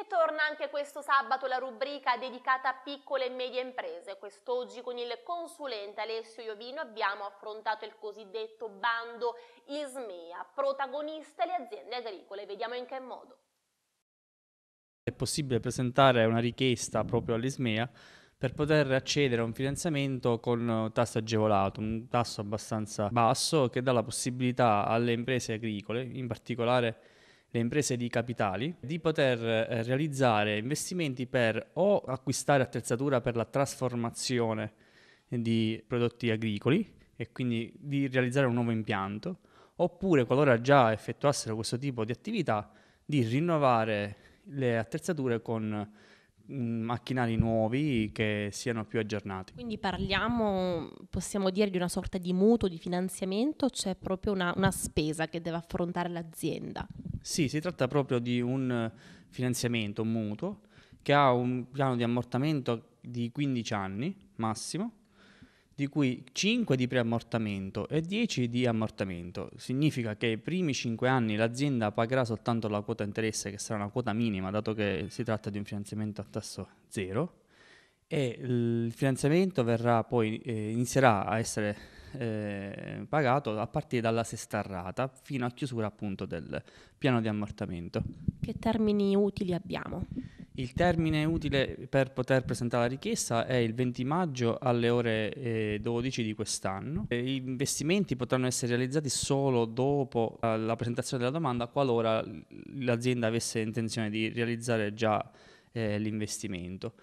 E torna anche questo sabato la rubrica dedicata a piccole e medie imprese. Quest'oggi con il consulente Alessio Iovino abbiamo affrontato il cosiddetto bando ISMEA, protagonista le aziende agricole. Vediamo in che modo. È possibile presentare una richiesta proprio all'ISMEA per poter accedere a un finanziamento con tasso agevolato, un tasso abbastanza basso che dà la possibilità alle imprese agricole, in particolare le imprese di capitali di poter eh, realizzare investimenti per o acquistare attrezzatura per la trasformazione di prodotti agricoli e quindi di realizzare un nuovo impianto, oppure qualora già effettuassero questo tipo di attività, di rinnovare le attrezzature con mm, macchinari nuovi che siano più aggiornati. Quindi parliamo, possiamo dire, di una sorta di mutuo, di finanziamento, c'è cioè proprio una, una spesa che deve affrontare l'azienda. Sì, si tratta proprio di un eh, finanziamento, un mutuo, che ha un piano di ammortamento di 15 anni massimo, di cui 5 di preammortamento e 10 di ammortamento. Significa che i primi 5 anni l'azienda pagherà soltanto la quota interesse, che sarà una quota minima, dato che si tratta di un finanziamento a tasso zero, e il finanziamento verrà poi, eh, inizierà a essere eh, pagato a partire dalla sesta rata fino a chiusura appunto del piano di ammortamento. Che termini utili abbiamo? Il termine utile per poter presentare la richiesta è il 20 maggio alle ore eh, 12 di quest'anno. E eh, gli investimenti potranno essere realizzati solo dopo eh, la presentazione della domanda qualora l'azienda avesse intenzione di realizzare già eh, l'investimento.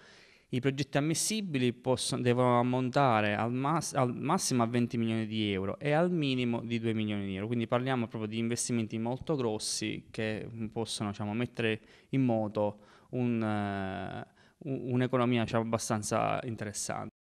I progetti ammissibili possono, devono ammontare al, mas, al, massimo a 20 milioni di euro e al minimo di 2 milioni di euro, quindi parliamo proprio di investimenti molto grossi che mm, possono diciamo, mettere in moto un, uh, un'economia diciamo, abbastanza interessante.